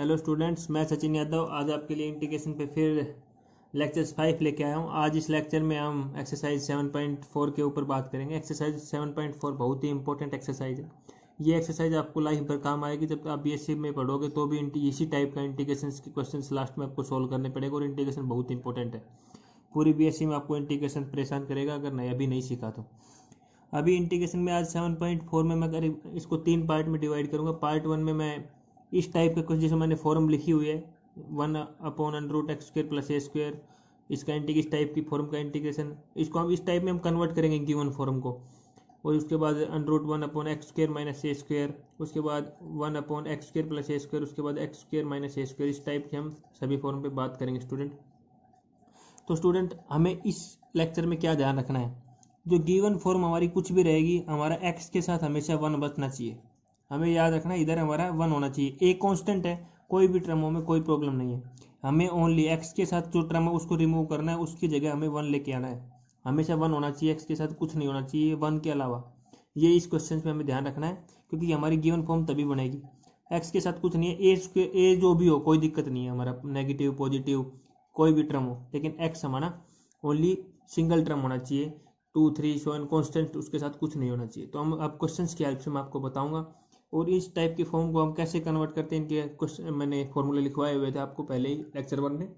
Hello students मैं सचिन यादव आज आपके लिए इंटीग्रेशन पे फिर लेक्चर फाइव लेके आया हूँ आज इस लेक्चर में हम एक्सरसाइज सेवन पॉइंट फोर के ऊपर बात करेंगे एक्सरसाइज सेवन पॉइंट फोर बहुत ही इंपॉर्टेंट एक्सरसाइज है ये एक्सरसाइज आपको लाइफ भर काम आएगी जब आप बी में पढ़ोगे तो भी इसी टाइप का इंटीग्रेशन के क्वेश्चन लास्ट में आपको सोल्व करने पड़ेगा और इंटीग्रेशन बहुत इंपॉर्टेंट है पूरी बी में आपको इंटीग्रेशन परेशान करेगा अगर नहीं अभी नहीं सीखा तो अभी इंटीग्रेशन में आज सेवन पॉइंट फोर में मैं करीब इसको तीन पार्ट में डिवाइड करूँगा पार्ट वन में मैं इस टाइप का कुछ जैसे मैंने फॉर्म लिखी हुई है one upon under root x square plus A square इसका इंटीग इस टाइप की फॉर्म का इंटीग्रेशन इसको हम इस टाइप में हम कन्वर्ट करेंगे गिवन फॉर्म को और उसके बाद under root one upon x square minus A square उसके बाद one upon x square plus A square उसके बाद X square minus A square इस टाइप की हम सभी फॉर्म पर बात करेंगे स्टूडेंट तो स्टूडेंट हमें इस लेक्चर में क्या ध्यान रखना है जो गिवन फॉर्म हमारी कुछ भी रहेगी हमारा एक्स के साथ हमेशा वन बचना चाहिए हमें याद रखना इधर हमारा वन होना चाहिए ए कॉन्स्टेंट है कोई भी ट्रमों में कोई प्रॉब्लम नहीं है हमें ओनली एक्स के साथ जो ट्रम है उसको रिमूव करना है उसकी जगह हमें वन लेके आना है हमेशा वन होना चाहिए एक्स के साथ कुछ नहीं होना चाहिए वन के अलावा ये इस क्वेश्चन में हमें ध्यान रखना है क्योंकि हमारी गिवन फॉर्म तभी बनेगी एक्स के साथ कुछ नहीं है ए ए जो भी हो कोई दिक्कत नहीं है हमारा नेगेटिव पॉजिटिव कोई भी ट्रम हो लेकिन एक्स हमारा ओनली सिंगल ट्रम होना चाहिए टू थ्री सेवन कॉन्स्टेंट उसके साथ कुछ नहीं होना चाहिए तो हम अब क्वेश्चन की हेल्प से मैं आपको बताऊंगा और इस टाइप के फॉर्म को हम कैसे कन्वर्ट करते हैं इनके कुछ मैंने फॉर्मूले लिखवाए हुए थे आपको पहले ही लेक्चर वन में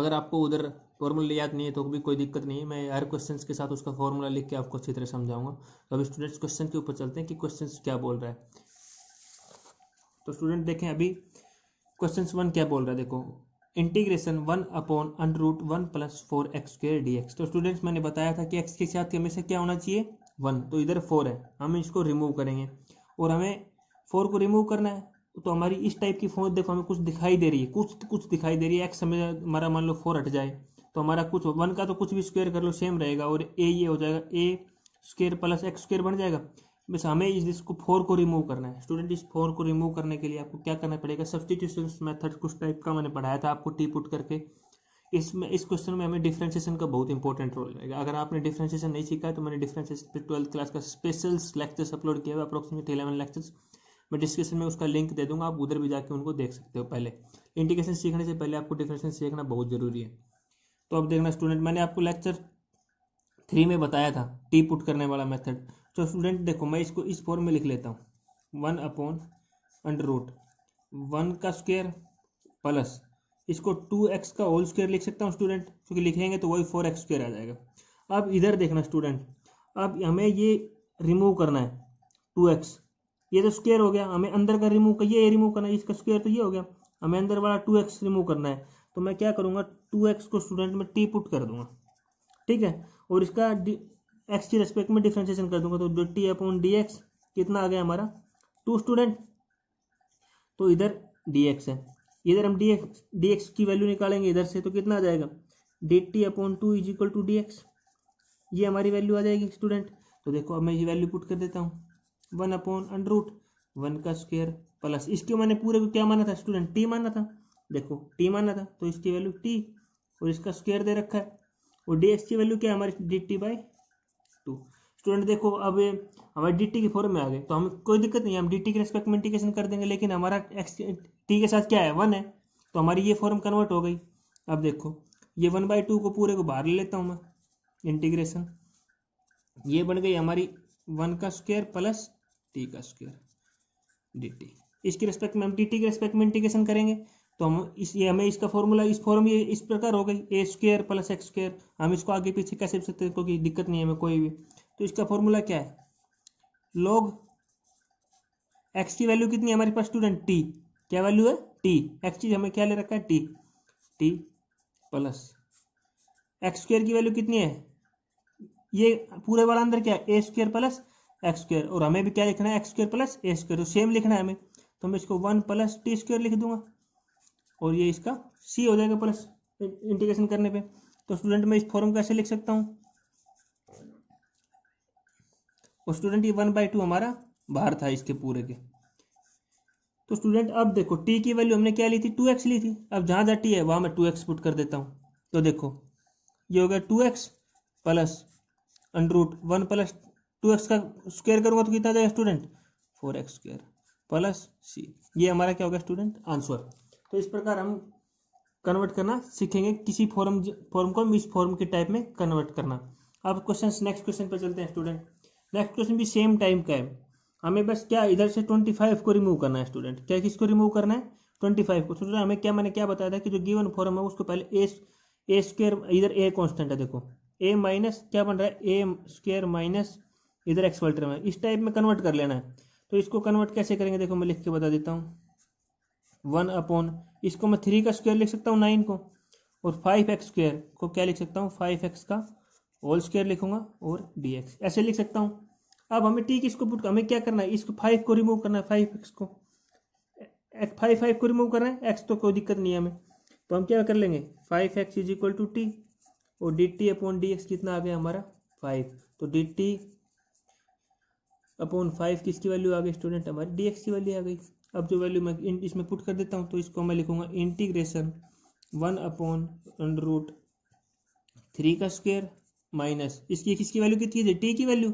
अगर आपको उधर फॉर्मूला याद नहीं है तो भी कोई दिक्कत नहीं है मैं हर क्वेश्चन के साथ उसका फॉर्मूला लिख के आपको अच्छी तरह समझाऊंगा तो अब स्टूडेंट्स क्वेश्चन के ऊपर चलते हैं कि क्वेश्चन क्या बोल रहा है तो स्टूडेंट देखें अभी क्वेश्चन वन क्या बोल रहा है देखो integration one upon under root one plus four X square D x तो स्टूडेंट्स मैंने बताया था कि एक्स के साथ हमेशा क्या होना चाहिए वन तो इधर फोर है हम इसको रिमूव करेंगे और हमें फोर को रिमूव करना है तो हमारी इस टाइप की फोर देखो हमें कुछ दिखाई दे रही है कुछ कुछ दिखाई दे रही है एक्स में हमारा मान लो फोर हट जाए तो हमारा कुछ वन का तो कुछ भी स्क्वेयर कर लो सेम रहेगा और ए ये हो जाएगा A square plus x square बन जाएगा बस हमें इस इसको फोर को रिमूव करना है स्टूडेंट इस फोर को रिमूव करने के लिए आपको क्या करना पड़ेगा सब्सटीट्यूशन मेथड कुछ टाइप का मैंने पढ़ाया था आपको टी पुट करके इसमें इस क्वेश्चन में हमें डिफ्रेंसिएशन का बहुत इंपॉर्टेंट रोल रहेगा अगर आपने डिफ्रेंशिएशन नहीं सीखा तो मैंने डिफ्रेंशिएशन पे ट्वेल्थ क्लास का स्पेशल लेक्चर्स अपलोड किया हुआ अप्रोक्सीमेट इलेवन लेक्चर्स मैं डिस्क्रिप्शन में उसका लिंक दे दूंगा आप उधर भी जाके उनको देख सकते हो पहले इंडिकेशन सीखने से पहले आपको डिफ्रेंसिएशन सीखना बहुत ज़रूरी है तो अब देखना स्टूडेंट मैंने आपको लेक्चर थ्री में बताया था टी पुट करने वाला मेथड तो स्टूडेंट देखो मैं इसको इस फॉर्म में लिख लेता हूँ one upon under root one का स्क्वेयर प्लस इसको टू एक्स का होल स्क्वेयर लिख सकता हूँ स्टूडेंट क्योंकि लिखेंगे तो वही फोर एक्स स्क्वेयर आ जाएगा अब इधर देखना स्टूडेंट अब हमें ये रिमूव करना है टू एक्स ये तो स्क्वेयर हो गया हमें अंदर का रिमूव ये रिमूव करना है इसका स्क्वेयर तो ये हो गया हमें अंदर वाला टू एक्स रिमूव करना है तो मैं क्या करूँगा टू एक्स को स्टूडेंट में टी पुट कर दूंगा ठीक है और इसका एक्स की रेस्पेक्ट में डिफ्रेंशिएशन कर दूंगा तो टी अपॉन डी एक्स कितना आ गया हमारा टू स्टूडेंट तो इधर डी एक्स है इधर हम डी एक्स डी एक्स की वैल्यू निकालेंगे इधर से तो कितना आ जाएगा D T upon two is equal to D x ये हमारी वैल्यू आ जाएगी स्टूडेंट तो देखो अब मैं ये वैल्यू पुट कर देता हूँ one upon under root one का स्क्वेयर प्लस इसके मैंने पूरे को क्या माना था स्टूडेंट टी माना था देखो टी माना था तो इसकी वैल्यू टी और इसका स्क्वेयर दे रखा है और डी एक्स की वैल्यू क्या है हमारी D T by two student देखो अब हमारे डी टी के फॉर्म में आ गए तो हमें कोई दिक्कत नहीं हम डी टी के रेस्पेक्ट में इंटीग्रेशन कर देंगे लेकिन हमारा एक्स टी के साथ क्या है वन है तो हमारी ये फॉर्म कन्वर्ट हो गई अब देखो ये वन बाई टू को पूरे को बाहर ले लेता हूँ मैं इंटीग्रेशन ये बन गई हमारी वन का स्क्वायर प्लस टी का स्क्वायर डी टी इसके रेस्पेक्ट में हम डी टी के रेस्पेक्ट में इंटीग्रेशन करेंगे तो हम इस ये हमें इसका फॉर्मूला इस फॉर्म ये इस प्रकार हो गई ए स्क्वेयर प्लस एक्स स्क्वेयर हम इसको आगे पीछे कैसे सकते हैं क्योंकि दिक्कत नहीं है हमें कोई भी तो इसका फॉर्मूला क्या है लॉग एक्स की वैल्यू कितनी है हमारे पास स्टूडेंट टी क्या वैल्यू है टी एक्स चीज हमें क्या ले रखा है T T plus x square की वैल्यू कितनी है ये पूरे वाला अंदर क्या है A square plus x square और हमें भी क्या लिखना है एक्स स्क्र प्लस ए स्क्र सेम लिखना है हमें तो मैं इसको वन प्लस टी स्क्र लिख दूंगा और ये इसका सी हो जाएगा प्लस इंटीग्रेशन करने पे तो स्टूडेंट मैं इस फॉर्म कैसे लिख सकता हूँ और स्टूडेंट ये वन बाई टू हमारा बाहर था इसके पूरे के तो स्टूडेंट अब देखो टी की वैल्यू हमने क्या ली थी टू एक्स ली थी अब जहां जहां टी है वहां मैं टू एक्स पुट कर देता हूँ तो देखो ये हो गया two X plus under root one plus two X का स्क्वायर करूंगा तो कितना जाएगा student four X square plus सी ये हमारा क्या होगा स्टूडेंट आंसर तो इस प्रकार हम कन्वर्ट करना सीखेंगे किसी फॉर्म फॉर्म को मिस फॉर्म के टाइप में कन्वर्ट करना अब क्वेश्चन नेक्स्ट क्वेश्चन पर चलते हैं स्टूडेंट नेक्स्ट क्वेश्चन भी सेम टाइम का है हमें बस क्या इधर से ट्वेंटी फाइव को रिमूव करना है स्टूडेंट क्या किसको रिमूव करना है ट्वेंटी फाइव को स्टूडेंट हमें क्या मैंने क्या बताया था कि जो गिवन फॉर्म है उसको पहले ए ए स्क्वेयर इधर ए कॉन्स्टेंट है देखो ए माइनस क्या बन रहा है ए स्क्वेयर माइनस इधर एक्सवल में इस टाइप में कन्वर्ट कर लेना है तो इसको कन्वर्ट कैसे करेंगे देखो मैं लिख के बता देता हूँ वन अपॉन इसको मैं थ्री का स्क्वेयर लिख सकता हूँ नाइन को और फाइव एक्स स्क्र को क्या लिख सकता हूँ फाइव एक्स का होल स्क्र लिखूंगा और डी एक्स ऐसे लिख सकता हूँ अब हमें टी किसको पुट हमें क्या करना है इसको फाइव को रिमूव करना है फाइव एक्स को एक्स फाइव फाइव को रिमूव करना है एक्स तो कोई दिक्कत नहीं है हमें तो हम क्या कर लेंगे five X is equal to T और D T upon D X कितना आ गया हमारा फाइव तो डी टी अपॉन फाइव किसकी वैल्यू आ गई स्टूडेंट हमारी डी एक्स की वैल्यू आ गई अब जो वैल्यू मैं इसमें पुट कर देता हूँ तो इसको मैं लिखूंगा integration one upon under root three का स्क्वेयर माइनस इसकी किसकी वैल्यू कितनी थी टी की वैल्यू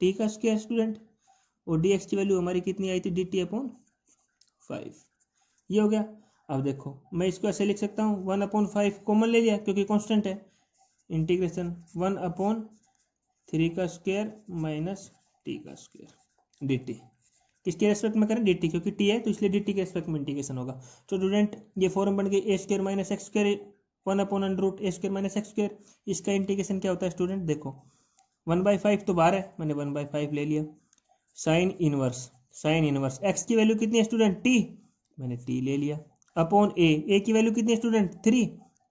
टी का स्क्वायर स्टूडेंट और डी एक्स की वैल्यू हमारी कितनी आई थी डी टी अपॉन फाइव ये हो गया अब देखो मैं इसको ऐसे लिख सकता हूँ वन अपॉन फाइव कॉमन ले लिया क्योंकि कॉन्स्टेंट है इंटीग्रेशन वन अपॉन थ्री का स्क्वायर माइनस टी का स्क्वायर डी टी किसके रेस्पेक्ट में करें डी टी क्योंकि टी है तो इसलिए डी टी के रेस्पेक्ट में इंटीग्रेशन होगा तो स्टूडेंट ये फॉर्म बन गई A square minus x square one upon under root A square minus x square इसका इंटीग्रेशन क्या होता है स्टूडेंट देखो वन बाई फाइव तो बाहर है मैंने वन बाई फाइव ले लिया sine inverse sine inverse X की वैल्यू कितनी है स्टूडेंट टी मैंने टी ले लिया अपॉन ए ए की वैल्यू कितनी है स्टूडेंट थ्री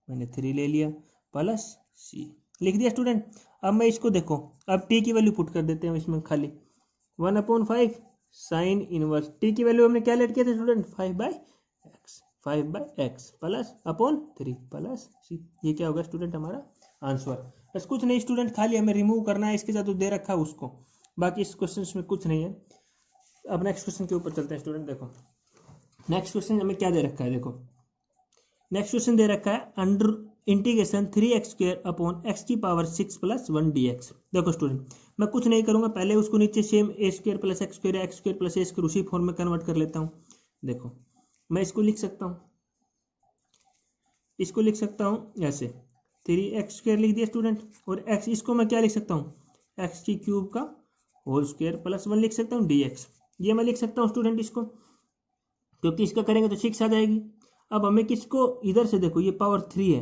मैंने थ्री ले लिया प्लस सी लिख दिया स्टूडेंट अब मैं इसको देखो अब टी की वैल्यू पुट कर देते हैं इसमें खाली one upon five sine inverse t की वैल्यू हमने क्या लेट किया था student five by x five by x plus upon three plus सी ये क्या होगा स्टूडेंट हमारा आंसर बस कुछ नहीं स्टूडेंट खाली हमें रिमूव करना है इसके साथ तो दे रखा है उसको बाकी इस क्वेश्चन में कुछ नहीं है अब नेक्स्ट क्वेश्चन के ऊपर चलते हैं स्टूडेंट देखो नेक्स्ट क्वेश्चन हमें क्या दे रखा है देखो नेक्स्ट क्वेश्चन दे रखा है under integration three x square upon x की power six plus one d x देखो स्टूडेंट मैं कुछ नहीं करूंगा पहले उसको नीचे same a square plus x square x square plus A square उसी फॉर्म में कन्वर्ट कर लेता हूँ देखो मैं इसको लिख सकता हूँ इसको लिख सकता हूँ ऐसे थ्री एक्स स्क्वेयर लिख दिया स्टूडेंट और एक्स इसको मैं क्या लिख सकता हूँ एक्स की क्यूब का होल स्क्वेयर प्लस वन लिख सकता हूँ डी एक्स ये मैं लिख सकता हूँ स्टूडेंट इसको क्योंकि इसका करेंगे तो सिक्स आ जाएगी अब हमें किसको इधर से देखो ये पावर थ्री है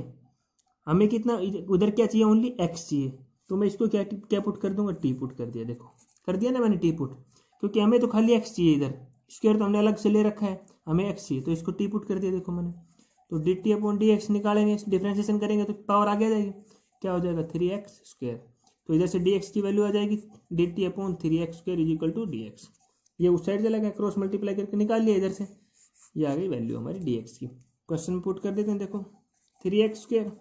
हमें कितना उधर क्या चाहिए ओनली एक्स चाहिए तो मैं इसको क्या क्या पुट कर दूंगा टी पुट कर दिया देखो कर दिया ना मैंने टी पुट क्योंकि हमें तो खाली एक्स चाहिए इधर स्क्वेयर तो हमने अलग से ले रखा है हमें एक्स चाहिए तो इसको टी पुट कर दिया देखो मैंने तो D T upon D x निकालेंगे डिफ्रेंसिएशन करेंगे तो पावर आगे आ जाएगी क्या हो जाएगा थ्री एक्स स्क्वेयर तो इधर से डी एक्स की वैल्यू आ जाएगी d T upon three x square is equal to D x ये उस साइड से लगा क्रॉस मल्टीप्लाई करके निकाल लिया इधर से ये आ गई वैल्यू हमारी डी एक्स की क्वेश्चन पुट कर देते हैं देखो थ्री एक्स स्क्वेयर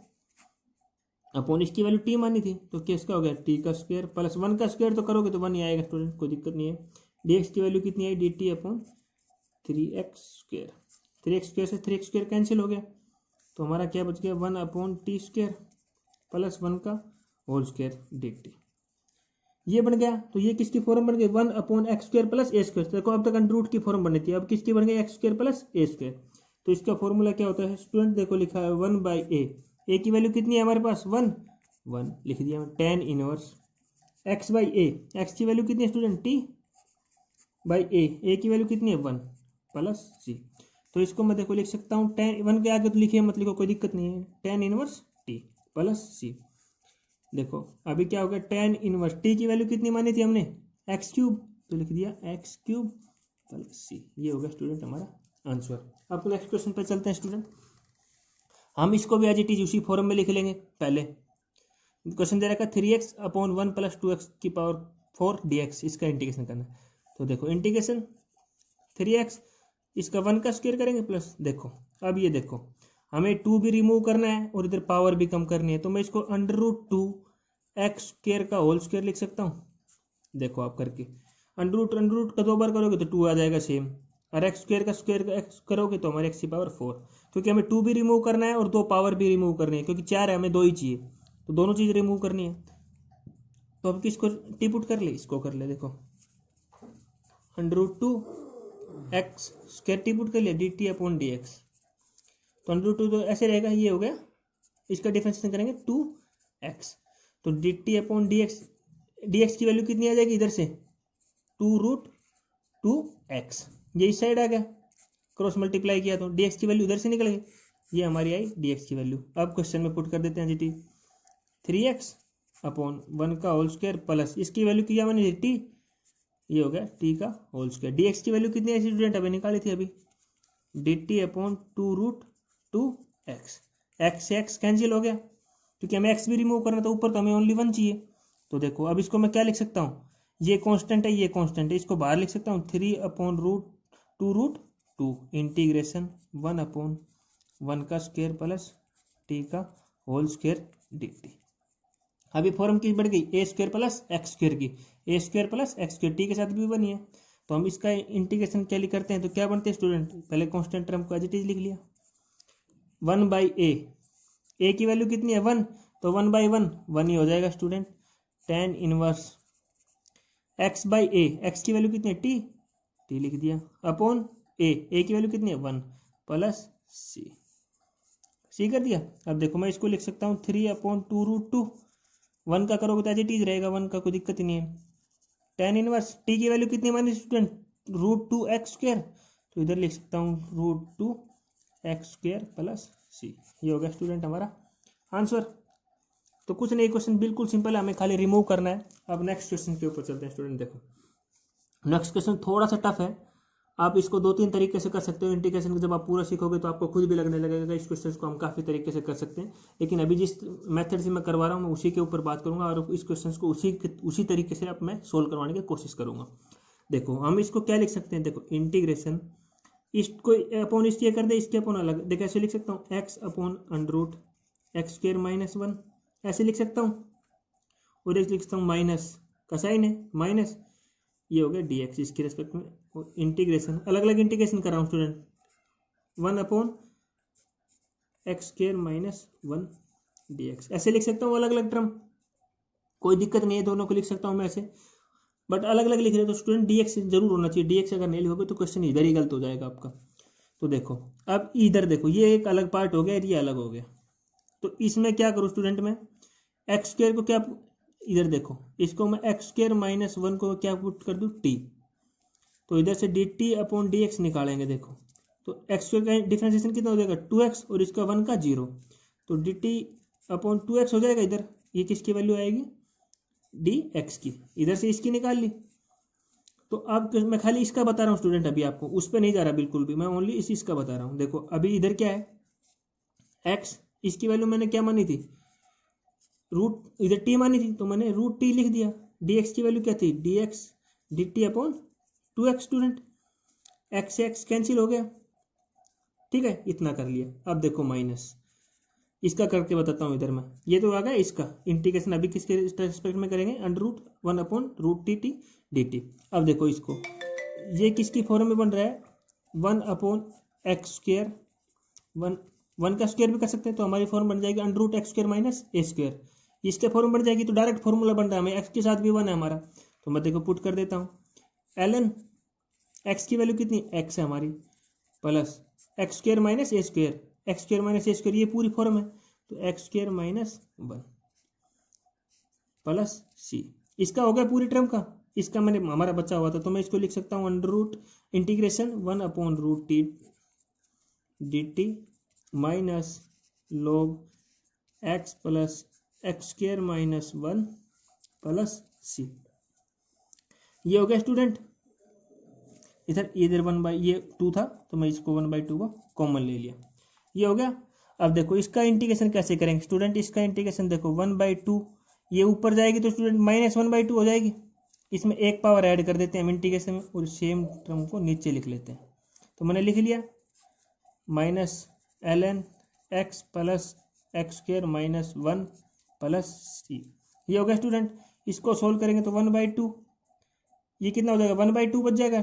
अपॉन इसकी वैल्यू टी मानी थी तो किसका हो गया टी का स्क्वेयर प्लस वन का स्क्वेयर तो करोगे तो वन ही आएगा स्टूडेंट कोई दिक्कत नहीं है डी एक्स की वैल्यू कितनी आई d T upon three x square three x square से थ्री एक्स स्क्र कैंसिल हो गया तो हमारा क्या बच गया one upon t square plus one का होल स्क्र डी टी ये बन गया तो ये किसकी फॉर्म बन गई one upon x square plus ए स्क्र देखो अब तक अंडरूट की फॉर्म बनी थी अब किसकी बन गई एक्स स्क्र प्लस ए स्क्र तो इसका फॉर्मूला क्या होता है स्टूडेंट देखो लिखा है वन बाई ए ए की वैल्यू कितनी है हमारे पास वन वन लिख दिया tan inverse x by a x की वैल्यू कितनी है student t by a a की वैल्यू कितनी है वन प्लस सी तो इसको मैं देखो लिख सकता हूँ टेन वन के आगे तो लिखे मत मतलब लिखो कोई दिक्कत नहीं है tan inverse t plus c देखो अभी क्या हो गया टेन इनवर्स टी की वैल्यू कितनी मानी थी हमने एक्स क्यूब तो लिख दिया एक्स क्यूब प्लस सी ये हो गया स्टूडेंट हमारा आंसर अब नेक्स्ट क्वेश्चन पर चलते हैं स्टूडेंट हम इसको भी एज इट इज उसी फॉर्म में लिख लेंगे पहले क्वेश्चन दे रखा three x upon one plus two x की पावर फोर डी एक्स इसका इंटीग्रेशन करना तो देखो इंटीग्रेशन थ्री एक्स इसका वन का स्क्वेयर करेंगे प्लस देखो अब ये देखो हमें टू भी रिमूव करना है और इधर पावर भी कम करनी है तो मैं इसको under root two x square का होल स्क्वेयर लिख सकता हूँ देखो आप करके अंडर रूट अंडर रूट का दो बार करोगे तो टू आ जाएगा सेम और एक्स स्क्र का स्क्वेयर का एक्स करोगे तो हमारे एक्स की पावर फोर क्योंकि हमें टू भी रिमूव करना है और दो पावर भी रिमूव करनी है क्योंकि चार है हमें दो ही चाहिए तो दोनों चीज़ रिमूव करनी है तो अब किसको टिपुट कर ले इसको कर ले देखो under root two x square t put कर लिया d T upon D x तो अंडर टू तो ऐसे रहेगा ये हो गया इसका डिफ्रेंशिएशन करेंगे टू एक्स तो D T upon D x D x की वैल्यू कितनी आ जाएगी इधर से टू रूट टू एक्स ये इस साइड आ गया क्रॉस मल्टीप्लाई किया तो डी एक्स की वैल्यू उधर से निकल गई ये हमारी आई डी एक्स की वैल्यू अब क्वेश्चन में पुट कर देते हैं जी t three x upon one का होल स्क्वायर प्लस इसकी वैल्यू किया मैंने टी ये हो गया टी का होल स्क्वायर डी एक्स की वैल्यू कितनी ऐसी स्टूडेंट अभी निकाली थी अभी d T upon two root two x x से एक्स कैंसिल हो गया क्योंकि हमें एक्स भी रिमूव करना था तो ऊपर तो हमें ओनली वन चाहिए तो देखो अब इसको मैं क्या लिख सकता हूँ ये कॉन्स्टेंट है ये कॉन्स्टेंट है इसको बाहर लिख सकता हूँ three upon root two root two integration one upon one का स्क्वेयर प्लस टी का होल स्क्वेयर डी टी अभी फॉर्म किस बढ़ गई ए स्क्वेयर प्लस एक्स स्क्वेयर की a square plus x square t के साथ भी बनी है तो हम इसका इंटीग्रेशन क्या लिख करते हैं तो क्या बनते हैं स्टूडेंट पहले कॉन्स्टेंट टर्म को एज इट इज लिख लिया वन बाई ए ए की वैल्यू कितनी है वन तो वन बाई वन वन ही हो जाएगा student tan inverse x by a x की वैल्यू कितनी है टी टी लिख दिया अपॉन ए ए की वैल्यू कितनी है वन प्लस सी सी कर दिया अब देखो मैं इसको लिख सकता हूँ three upon two root two one का करोगे तो एज इट इज रहेगा वन का कोई दिक्कत ही नहीं है टेन इनवर्स टी की वैल्यू कितनी मानी student root two x square तो इधर लिख सकता हूँ root two x square plus सी ये हो गया स्टूडेंट हमारा आंसर तो कुछ नहीं क्वेश्चन बिल्कुल सिंपल है हमें खाली रिमूव करना है अब नेक्स्ट क्वेश्चन के ऊपर चलते हैं स्टूडेंट देखो नेक्स्ट क्वेश्चन थोड़ा सा टफ है आप इसको दो तीन तरीके से कर सकते हो इंटीग्रेशन जब आप पूरा सीखोगे तो आपको खुद भी लगने लगेगा इस क्वेश्चन को हम काफ़ी तरीके से कर सकते हैं लेकिन अभी जिस मेथड से मैं करवा रहा हूँ मैं उसी के ऊपर बात करूँगा और इस क्वेश्चन को उसी उसी तरीके से आप मैं सोल्व करवाने की कोशिश करूँगा देखो हम इसको क्या लिख सकते हैं देखो इंटीग्रेशन इसको अपॉन इस ये कर दे इसके अपॉन अलग देखो ऐसे लिख सकता हूँ x upon under root x square minus one ऐसे लिख सकता हूँ और एक लिख सकता हूँ माइनस का साइन है माइनस ये हो गया डी एक्स इसके रेस्पेक्ट में और इंटीग्रेशन अलग अलग इंटीग्रेशन कर रहा हूँ student one upon x square minus one d x ऐसे लिख सकता हूँ अलग अलग टर्म कोई दिक्कत नहीं है दोनों को लिख सकता हूँ मैं ऐसे बट अलग अलग लिख रहे तो स्टूडेंट डी एक्स जरूर होना चाहिए डी एक्स अगर नहीं लिखोगे तो क्वेश्चन इधर ही गलत हो जाएगा आपका तो देखो अब इधर देखो ये एक अलग पार्ट हो गया ये अलग हो गया तो इसमें क्या करूँ स्टूडेंट में एक्स स्क्र को क्या इधर देखो इसको मैं एक्स स्क्र माइनस वन को क्या पुट कर दूँ टी तो इधर से d T upon D x निकालेंगे देखो तो एक्स का डिफ्रेंसिएशन कितना हो जाएगा टू एक्स और इसका वन का जीरो तो D T upon two x हो जाएगा इधर ये किसकी वैल्यू आएगी डी एक्स की इधर से इसकी निकाल ली तो अब मैं खाली इसका बता रहा हूँ स्टूडेंट अभी आपको उस पर नहीं जा रहा बिल्कुल भी मैं ओनली इस इसका बता रहा हूँ देखो अभी इधर क्या है एक्स इसकी वैल्यू मैंने क्या मानी थी रूट इधर टी मानी थी तो मैंने रूट टी लिख दिया डी एक्स की वैल्यू क्या थी d x d T upon two x student x से एक्स कैंसिल हो गया ठीक है इतना कर लिया अब देखो माइनस इसका करके बताता हूँ इधर मैं ये तो आ गया इसका इंटीग्रेशन अभी किसके रेस्पेक्ट में करेंगे under root one upon root t t d t अब देखो इसको ये किसकी फॉर्म में बन रहा है one upon x square one one का स्क्वायर भी कर सकते हैं तो हमारी फॉर्म बन जाएगी under root x square minus a square इसके फॉर्म बन जाएगी तो डायरेक्ट फॉर्मूला बन रहा है हमें एक्स के साथ भी वन है हमारा तो मैं देखो पुट कर देता हूँ एल एन एक्स की वैल्यू कितनी एक्स है हमारी plus x square minus a square x square minus a square ये पूरी फॉर्म है तो x square minus one plus c इसका हो गया पूरी टर्म का इसका मैंने हमारा बच्चा हुआ था तो मैं इसको लिख सकता हूँ under root integration one upon root t d t minus log x plus x square minus one plus सी ये हो गया स्टूडेंट इधर इधर वन बाई ये टू था तो मैं इसको वन बाई टू को कॉमन ले लिया ये हो गया अब देखो इसका इंटीग्रेशन कैसे करेंगे स्टूडेंट इसका इंटीग्रेशन देखो वन बाई टू ये ऊपर जाएगी तो student minus one by two हो जाएगी इसमें एक पावर ऐड कर देते हैं इंटीग्रेशन में और सेम टर्म को नीचे लिख लेते हैं तो मैंने लिख लिया minus l n x plus x square minus one plus सी ये हो गया स्टूडेंट इसको सोल्व करेंगे तो वन बाई टू ये कितना हो जाएगा वन बाई टू बच जाएगा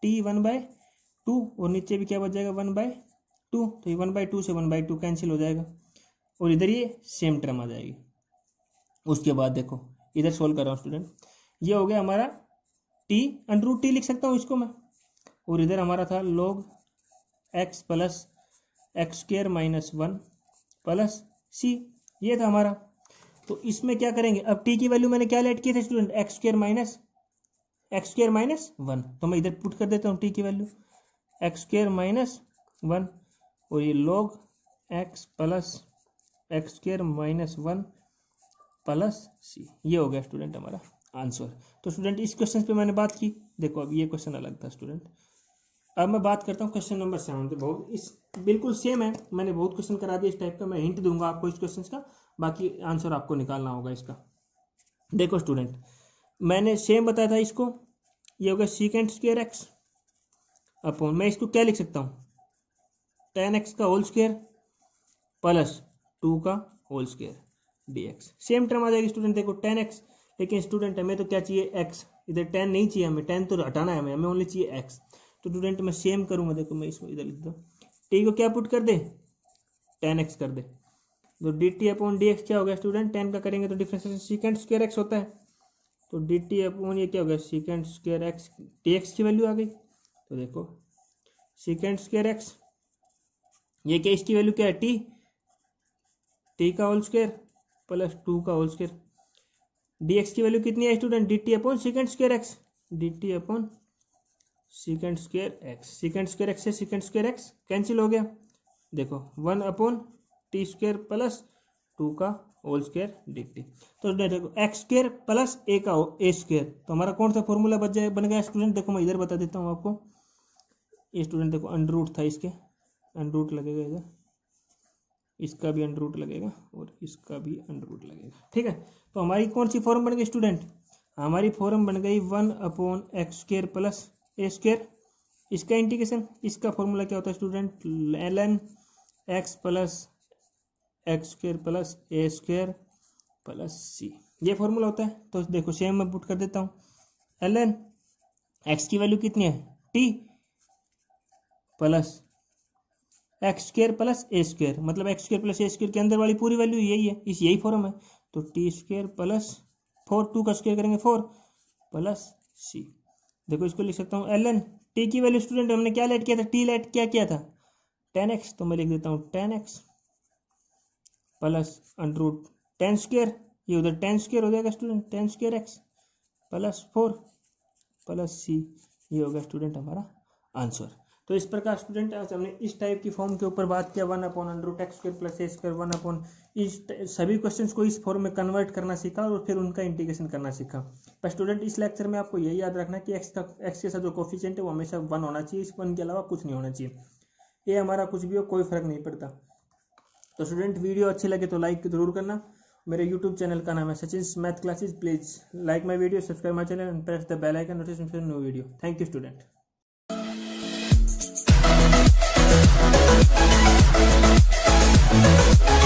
टी वन बाय टू और नीचे भी क्या बच जाएगा वन बाय टू तो ये वन बाय टू से वन बाई टू कैंसिल हो जाएगा और इधर ये सेम टर्म आ जाएगी उसके बाद देखो इधर सोल्व कर रहा हूँ स्टूडेंट ये हो गया हमारा टी अंडरू टी लिख सकता हूँ इसको मैं और इधर हमारा था log x plus x square minus one plus सी ये था हमारा तो इसमें क्या करेंगे अब टी की वैल्यू मैंने क्या लेट किया था student x square minus x square minus one तो मैं इधर पुट कर देता हूँ टी की value x square minus one और ये log x plus x square minus one plus सी ये हो गया स्टूडेंट हमारा आंसर तो स्टूडेंट इस क्वेश्चन पे मैंने बात की देखो अब ये क्वेश्चन अलग था स्टूडेंट अब मैं बात करता हूँ क्वेश्चन नंबर सेवन पे बहुत इस बिल्कुल सेम है मैंने बहुत क्वेश्चन करा दिया इस टाइप का मैं हिंट दूंगा आपको इस क्वेश्चन का बाकी आंसर आपको निकालना होगा इसका देखो स्टूडेंट मैंने सेम बताया था इसको ये हो गया सीकेंड स्क्र एक्स अपॉन मैं इसको क्या लिख सकता हूँ टेन एक्स का होल स्क्र प्लस टू का whole square D x same term आ जाएगी स्टूडेंट देखो टेन एक्स लेकिन स्टूडेंट हमें तो क्या चाहिए एक्स इधर टेन नहीं चाहिए हमें टेन तो हटाना है हमें हमें ओनली चाहिए एक्स तो स्टूडेंट मैं सेम करूँगा देखो मैं इसमें इधर लिख दूँ टी को क्या पुट कर दे टेन एक्स कर दे तो D T upon D x क्या गया स्टूडेंट टेन का करेंगे तो डिफ्रेंसिएशन सीकेंट स्क्र एक्स होता है तो डी टी अपन ये क्या हो गया sec square x t x की वैल्यू आ गई तो देखो सिकेंड स्क्र एक्स ये क्या इसकी वैल्यू क्या है टी टी का होल स्क्र प्लस टू का होल स्क्र डी एक्स की वैल्यू कितनी है student d T upon sec square x d T upon sec square x sec square x से सिकेंड स्क्र एक्स कैंसिल हो गया देखो one upon t square plus two का whole square d t तो देखो x square plus ए का हो ए square तो हमारा कौन सा फॉर्मूला बच जाए बन गया स्टूडेंट देखो मैं इधर बता देता हूँ आपको ये स्टूडेंट देखो अंडर रूट था इसके अंडर रूट लगेगा इधर इसका भी अंडर रूट लगेगा और इसका भी अंडर रूट लगेगा ठीक है तो हमारी कौन सी फॉर्म बन गई स्टूडेंट हमारी फॉर्म बन गई one upon x square plus a square इसका इंटीग्रेशन इसका फॉर्मूला क्या होता है student l n x plus x square plus ए स्क्र प्लस सी ये फॉर्मूला होता है तो देखो सेम मैं पुट कर देता हूँ एल एन एक्स की वैल्यू कितनी है t plus x square plus ए स्क्र मतलब एक्स स्क्र प्लस ए स्क्र के अंदर वाली पूरी वैल्यू यही है इस यही फॉर्म है तो t square plus four two का स्क्र करेंगे फोर प्लस सी देखो इसको लिख सकता हूँ एल एन टी की वैल्यू स्टूडेंट हमने क्या लेट किया था टी लेट क्या किया था टेन एक्स तो मैं लिख देता हूँ tan x plus under root tan square ये उधर टेन स्क्र हो जाएगा student tan square x plus four plus सी ये होगा स्टूडेंट हमारा आंसर तो इस प्रकार स्टूडेंट आज हमने इस टाइप की फॉर्म के ऊपर बात किया one upon under root x square plus ए स्क्र वन अपॉन इस सभी क्वेश्चन को इस फॉर्म में कन्वर्ट करना सीखा और फिर उनका इंटीग्रेशन करना सीखा पर स्टूडेंट इस लेक्चर में आपको यही याद रखना कि एक्स का एक्स के साथ जो कोफिशियंट है वो हमेशा वन होना चाहिए इस वन के अलावा कुछ नहीं होना चाहिए ये हमारा कुछ भी हो कोई फर्क नहीं पड़ता तो स्टूडेंट वीडियो अच्छे लगे तो लाइक जरूर करना मेरे यूट्यूब चैनल का नाम है Sachin math classes please like my video subscribe my channel and press the bell icon notification new video thank you student Thank you.